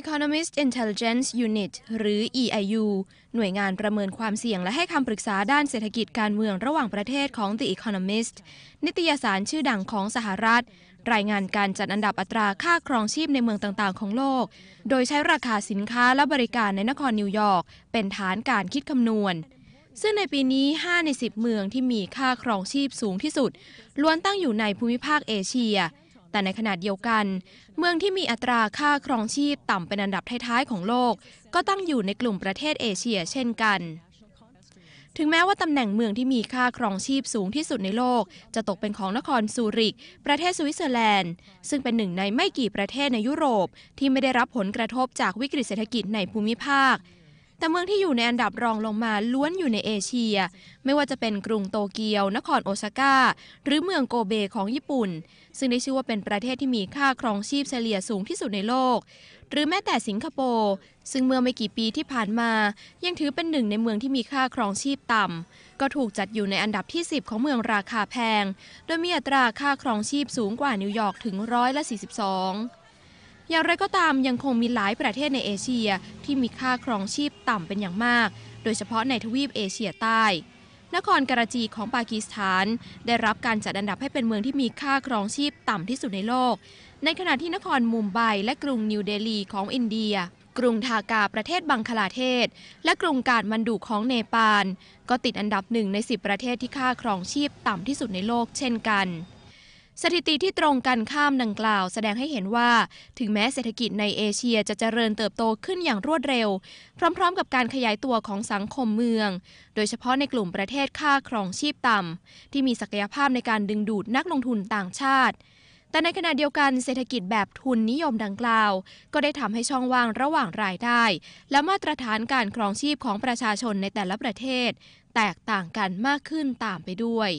Economist Intelligence Unit หรือ EIU หน่วยงานประเมินความเสี่ยงและให้คำปรึกษาด้านเศรษฐกิจการเมืองระหว่างประเทศของ The Economist นิตยสารชื่อดังของสหรัฐ รายงานการจัดอันดับอัตราค่าครองชีพในเมืองต่างๆ ของโลก โดยใช้ราคาสินค้าและบริการในนครนิวยอร์กเป็นฐานการคิดคำนวณ ซึ่งในปีนี้ 5 ใน 10 เมืองที่มีค่าครองชีพสูงที่สุด ล้วนตั้งอยู่ในภูมิภาคเอเชียแต่ในขณะเดียวกัน เมืองที่มีอัตราค่าครองชีพต่ำเป็นอันดับท้ายๆของโลกก็ตั้งอยู่ในกลุ่มประเทศเอเชีย เช่นกัน ถึงแม้ว่าตำแหน่งเมืองที่มีค่าครองชีพสูงที่สุดในโลก จะตกเป็นของนครซูริก ประเทศสวิตเซอร์แลนด์ ซึ่งเป็นหนึ่งในไม่กี่ประเทศในยุโรปที่ไม่ได้รับผลกระทบจากวิกฤตเศรษฐกิจในภูมิภาคแต่เมืองที่อยู่ในอันดับรองลงมาล้วนอยู่ในเอเชีย ไม่ว่าจะเป็นกรุงโตเกียว นครโอซาก้า หรือเมืองโกเบของญี่ปุ่น ซึ่งได้ชื่อว่าเป็นประเทศที่มีค่าครองชีพเฉลี่ยสูงที่สุดในโลก หรือแม้แต่สิงคโปร์ซึ่งเมื่อไม่กี่ปีที่ผ่านมา ยังถือเป็นหนึ่งในเมืองที่มีค่าครองชีพต่ำก็ถูกจัดอยู่ในอันดับที่ 10 ของเมืองราคาแพงโดยมีอัตราค่าครองชีพสูงกว่านิวยอร์กถึงร้อยละ42อย่างไรก็ตามยังคงมีหลายประเทศในเอเชียที่มีค่าครองชีพต่ำเป็นอย่างมาก โดยเฉพาะในทวีปเอเชียใต้ นครกราจีของปากีสถาน ได้รับการจัดอันดับให้เป็นเมืองที่มีค่าครองชีพต่ำที่สุดในโลก ในขณะที่นครมุมไบและกรุงนิวเดลีของอินเดีย กรุงทากาประเทศบังคลาเทศ และกรุงกาดมันดูของเนปาลก็ติดอันดับหนึ่งใน 10 ประเทศที่ค่าครองชีพต่ำที่สุดในโลกเช่นกันสถิติที่ตรงกันข้ามดังกล่าวแสดงให้เห็นว่าถึงแม้เศรษฐกิจในเอเชียจะเจริญเติบโตขึ้นอย่างรวดเร็ว พร้อมๆ กับการขยายตัวของสังคมเมือง โดยเฉพาะในกลุ่มประเทศค่าครองชีพต่ำ ที่มีศักยภาพในการดึงดูดนักลงทุนต่างชาติ แต่ในขณะเดียวกันเศรษฐกิจแบบทุนนิยมดังกล่าว ก็ได้ทำให้ช่องว่างระหว่างรายได้ และมาตรฐานการครองชีพของประชาชนในแต่ละประเทศ แตกต่างกันมากขึ้นตามไปด้วย